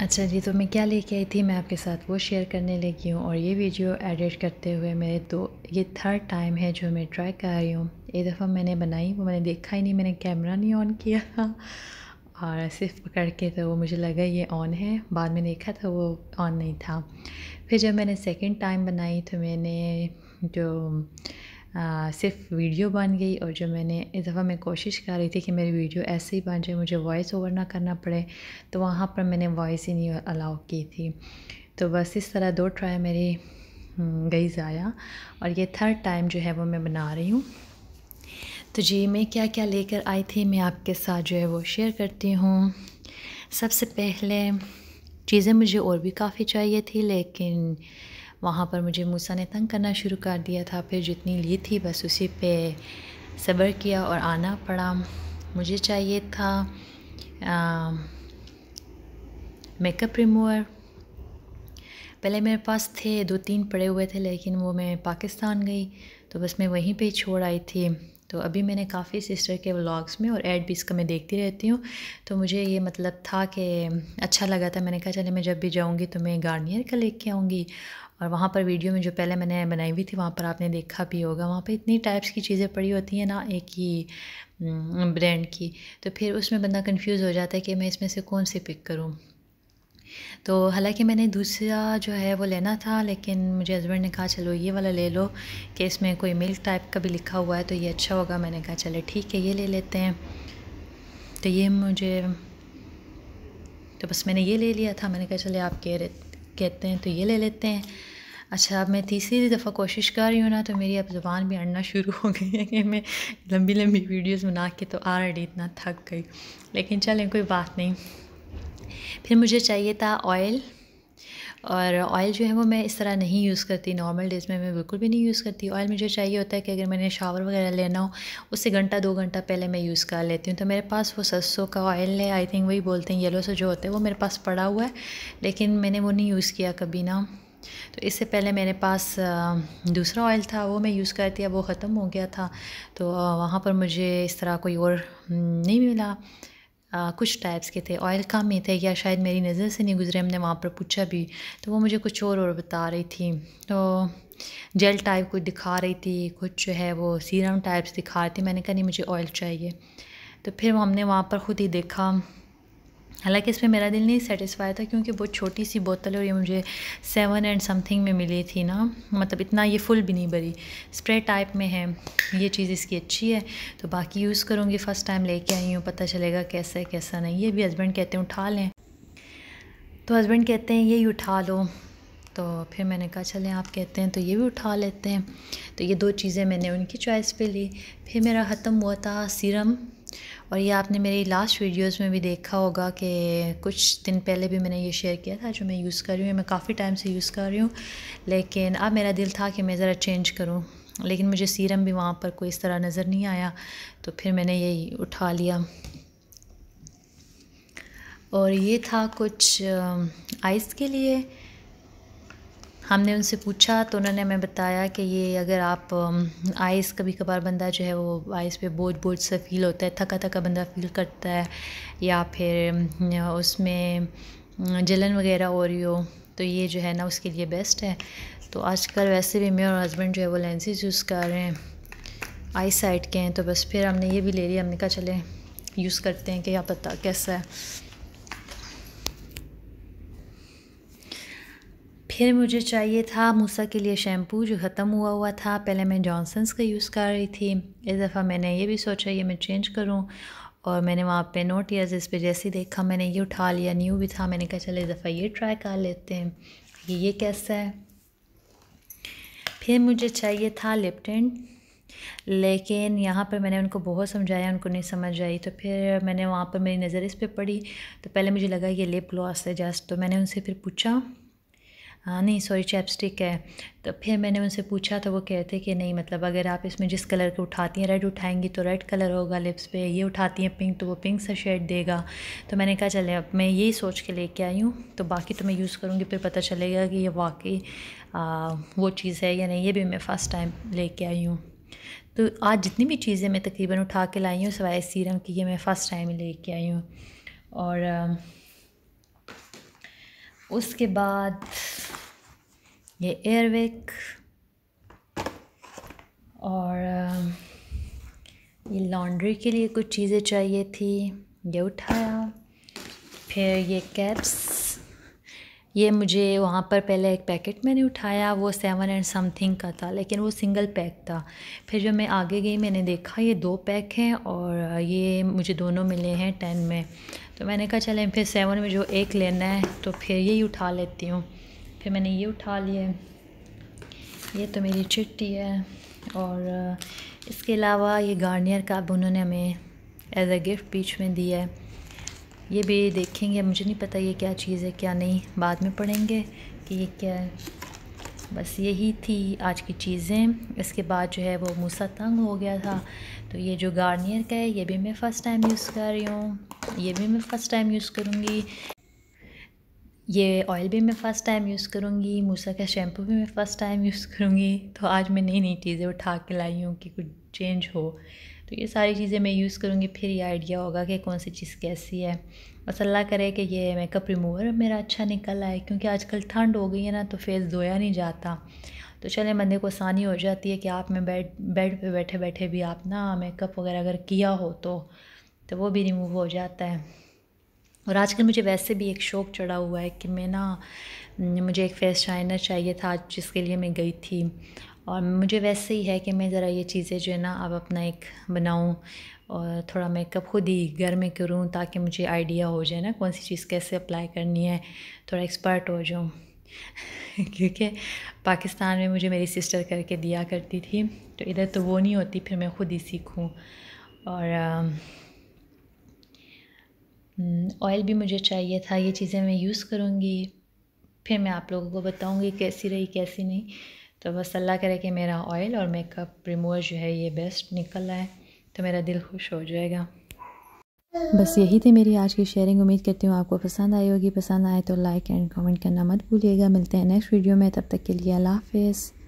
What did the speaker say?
अच्छा जी तो मैं क्या लेके आई थी मैं आपके साथ वो शेयर करने लगी हूँ और ये वीडियो एडिट करते हुए मेरे दो तो, ये थर्ड टाइम है जो मैं ट्राई कर रही हूँ एक दफ़ा मैंने बनाई वो मैंने देखा ही नहीं मैंने कैमरा नहीं ऑन किया था और सिर्फ पकड़ के तो वो मुझे लगा ये ऑन है बाद में देखा था तो वो ऑन नहीं था फिर जब मैंने सेकेंड टाइम बनाई तो मैंने जो आ, सिर्फ वीडियो बन गई और जो मैंने इस दफ़ा मैं कोशिश कर रही थी कि मेरी वीडियो ऐसे ही बन जाए मुझे वॉइस ओवर ना करना पड़े तो वहाँ पर मैंने वॉइस ही नहीं अलाउ की थी तो बस इस तरह दो ट्राई मेरी हम्म, गई ज़ाया और ये थर्ड टाइम जो है वो मैं बना रही हूँ तो जी मैं क्या क्या लेकर आई थी मैं आपके साथ जो है वो शेयर करती हूँ सबसे पहले चीज़ें मुझे और भी काफ़ी चाहिए थी लेकिन वहाँ पर मुझे मूसा ने तंग करना शुरू कर दिया था फिर जितनी ली थी बस उसी पे सब्र किया और आना पड़ा मुझे चाहिए था मेकअप रिमूवर पहले मेरे पास थे दो तीन पड़े हुए थे लेकिन वो मैं पाकिस्तान गई तो बस मैं वहीं पे छोड़ आई थी तो अभी मैंने काफ़ी सिस्टर के व्लॉग्स में और एड भी इसका मैं देखती रहती हूँ तो मुझे ये मतलब था कि अच्छा लगा था मैंने कहा चले मैं जब भी जाऊँगी तो मैं गार्नियर का ले के आऊँगी और वहाँ पर वीडियो में जो पहले मैंने बनाई हुई थी वहाँ पर आपने देखा भी होगा वहाँ पर इतनी टाइप्स की चीज़ें पड़ी होती हैं ना एक ही ब्रांड की तो फिर उसमें बंदा कन्फ्यूज़ हो जाता है कि मैं इसमें से कौन सी पिक करूँ तो हालांकि मैंने दूसरा जो है वो लेना था लेकिन मुझे हस्बैंड ने कहा चलो ये वाला ले लो कि इसमें कोई मिल्क टाइप का भी लिखा हुआ है तो ये अच्छा होगा मैंने कहा चले ठीक है ये ले लेते हैं तो ये मुझे तो बस मैंने ये ले लिया था मैंने कहा चले आप कह रहे कहते हैं तो ये ले लेते हैं अच्छा अब मैं तीसरी दफ़ा कोशिश कर रही हूँ ना तो मेरी अब ज़ुबान भी अड़ना शुरू हो गई है कि मैं लंबी लंबी वीडियोस बना के तो ऑलरेडी इतना थक गई लेकिन चलें कोई बात नहीं फिर मुझे चाहिए था ऑयल और ऑयल जो है वो मैं इस तरह नहीं यूज़ करती नॉर्मल डेज़ में मैं बिल्कुल भी नहीं यूज़ करती ऑयल मुझे चाहिए होता है कि अगर मैंने शावर वगैरह लेना हो उससे घंटा दो घंटा पहले मैं यूज़ कर लेती हूँ तो मेरे पास वो सरसों का ऑयल है आई थिंक वही बोलते हैं येलो से जो होता है वो मेरे पास पड़ा हुआ है लेकिन मैंने वो नहीं यूज़ किया कभी ना तो इससे पहले मेरे पास दूसरा ऑयल था वो मैं यूज़ करती अब वो ख़त्म हो गया था तो वहाँ पर मुझे इस तरह कोई और हम्म, नहीं मिला आ, कुछ टाइप्स के थे ऑयल कम ही थे या शायद मेरी नज़र से नहीं गुजरे हमने वहाँ पर पूछा भी तो वो मुझे कुछ और और बता रही थी तो जेल टाइप कुछ दिखा रही थी कुछ जो है वो सीरम टाइप्स दिखा रही थी मैंने कहा नहीं मुझे ऑयल चाहिए तो फिर हमने वहाँ पर ख़ुद ही देखा हालांकि इसमें मेरा दिल नहीं सेटिस्फाई था क्योंकि बहुत छोटी सी बोतल और ये मुझे सेवन एंड समथिंग में मिली थी ना मतलब इतना ये फुल भी नहीं भरी स्प्रे टाइप में है ये चीज़ इसकी अच्छी है तो बाकी यूज़ करूँगी फ़र्स्ट टाइम लेके आई हूँ पता चलेगा कैसा है कैसा नहीं ये भी हस्बैंड कहते हैं उठा लें तो हस्बैंड कहते हैं यही उठा लो तो फिर मैंने कहा चलें आप कहते हैं तो ये भी उठा लेते हैं तो ये दो चीज़ें मैंने उनकी चॉइस पे ली फिर मेरा ख़त्म हुआ था सीरम और ये आपने मेरी लास्ट वीडियोस में भी देखा होगा कि कुछ दिन पहले भी मैंने ये शेयर किया था जो मैं यूज़ कर रही हूँ मैं काफ़ी टाइम से यूज़ कर रही हूँ लेकिन अब मेरा दिल था कि मैं ज़रा चेंज करूँ लेकिन मुझे सीरम भी वहाँ पर कोई इस तरह नज़र नहीं आया तो फिर मैंने यही उठा लिया और ये था कुछ आइस के लिए हमने उनसे पूछा तो उन्होंने हमें बताया कि ये अगर आप आइस कभी कभार बंदा जो है वो आइस पे बोझ बोझ सा फील होता है थका थका बंदा फील करता है या फिर उसमें जलन वगैरह हो रही हो तो ये जो है ना उसके लिए बेस्ट है तो आजकल वैसे भी मेरे और हस्बैंड जो है वो लेंसेज यूज़ कर रहे हैं आई साइड के हैं तो बस फिर हमने ये भी ले लिया हमने कहा चले यूज़ करते हैं कि आप पता कैसा है फिर मुझे चाहिए था मूसा के लिए शैम्पू जो ख़त्म हुआ हुआ था पहले मैं जॉनसन्स का यूज़ कर रही थी इस दफ़ा मैंने ये भी सोचा ये मैं चेंज करूँ और मैंने वहाँ पे नोट या जिस पर जैसे ही देखा मैंने ये उठा लिया न्यू भी था मैंने कहा चलो इस दफ़ा ये ट्राई कर लेते हैं कि ये कैसा है फिर मुझे चाहिए था लिपटेंट लेकिन यहाँ पर मैंने उनको बहुत समझाया उनको नहीं समझ आई तो फिर मैंने वहाँ पर मेरी नज़र इस पर पड़ी तो पहले मुझे लगा ये लिप ग्लॉस है जस्ट तो मैंने उनसे फिर पूछा हाँ नहीं सॉरी चैपस्टिक है तो फिर मैंने उनसे पूछा तो वो कहते कि नहीं मतलब अगर आप इसमें जिस कलर को उठाती हैं रेड उठाएंगी तो रेड कलर होगा लिप्स पे ये उठाती हैं पिंक तो वो पिंक सा शेड देगा तो मैंने कहा चले अब मैं यही सोच के लेके आई हूँ तो बाकी तो मैं यूज़ करूँगी फिर पता चलेगा कि ये वाकई वो चीज़ है या नहीं ये भी मैं फ़र्स्ट टाइम ले आई हूँ तो आज जितनी भी चीज़ें मैं तकरीबन उठा के लाई हूँ सवाए सीरम की ये मैं फ़र्स्ट टाइम लेके आई हूँ और उसके बाद ये एयरवेक और um, ये लॉन्ड्री के लिए कुछ चीज़ें चाहिए थी ये उठाया फिर ये कैप्स ये मुझे वहाँ पर पहले एक पैकेट मैंने उठाया वो सेवन एंड समथिंग का था लेकिन वो सिंगल पैक था फिर जब मैं आगे गई मैंने देखा ये दो पैक हैं और ये मुझे दोनों मिले हैं टेन में तो मैंने कहा चलें फिर सेवन में जो एक लेना है तो फिर यही उठा लेती हूँ फिर मैंने ये उठा लिए ये तो मेरी चिट्टी है और इसके अलावा ये गार्नियर का अब उन्होंने हमें एज अ गिफ्ट बीच में दिया है ये भी देखेंगे मुझे नहीं पता ये क्या चीज़ है क्या नहीं बाद में पढ़ेंगे कि ये क्या है बस यही थी आज की चीज़ें इसके बाद जो है वो मूसा तंग हो गया था तो ये जो गार्नियर का है ये भी मैं फ़र्स्ट टाइम यूज़ कर रही हूँ ये भी मैं फ़र्स्ट टाइम यूज़ करूँगी ये ऑयल भी मैं फ़र्स्ट टाइम यूज़ करूँगी मूसा का शैम्पू भी मैं फ़र्स्ट टाइम यूज़ करूँगी तो आज मैं नई नई चीज़ें उठा के लाई हूँ कि कुछ चेंज हो तो ये सारी चीज़ें मैं यूज़ करूँगी फिर ये आइडिया होगा कि कौन सी चीज़ कैसी है बस अल्लाह करे कि ये मेकअप रिमूवर मेरा अच्छा निकल आए क्योंकि आजकल ठंड हो गई है ना तो फेस धोया नहीं जाता तो चले बंदे को आसानी हो जाती है कि आप में बेड बेड पर बैठे बैठे भी आप ना मेकअप वगैरह अगर किया हो तो तो वो भी रिमूव हो जाता है और आजकल मुझे वैसे भी एक शौक़ चढ़ा हुआ है कि मैं ना मुझे एक फेस शाइनर चाहिए था जिसके लिए मैं गई थी और मुझे वैसे ही है कि मैं ज़रा ये चीज़ें जो है ना अब अपना एक बनाऊँ और थोड़ा मेकअप खुद ही घर में करूँ ताकि मुझे आइडिया हो जाए ना कौन सी चीज़ कैसे अप्लाई करनी है थोड़ा एक्सपर्ट हो जाऊँ क्योंकि पाकिस्तान में मुझे मेरी सिस्टर करके दिया करती थी तो इधर तो वो नहीं होती फिर मैं खुद ही सीखूँ और ऑयल हम्म, भी मुझे चाहिए था ये चीज़ें मैं यूज़ करूँगी फिर मैं आप लोगों को बताऊँगी कैसी रही कैसी नहीं तो बस अल्लाह करे कि मेरा ऑयल और मेकअप रिमूवर जो है ये बेस्ट निकल रहा है तो मेरा दिल खुश हो जाएगा बस यही थी मेरी आज की शेयरिंग उम्मीद करती हूँ आपको पसंद आई होगी पसंद आए तो लाइक एंड कमेंट करना मत भूलिएगा मिलते हैं नेक्स्ट वीडियो में तब तक के लिए अल्लाह हाफिज़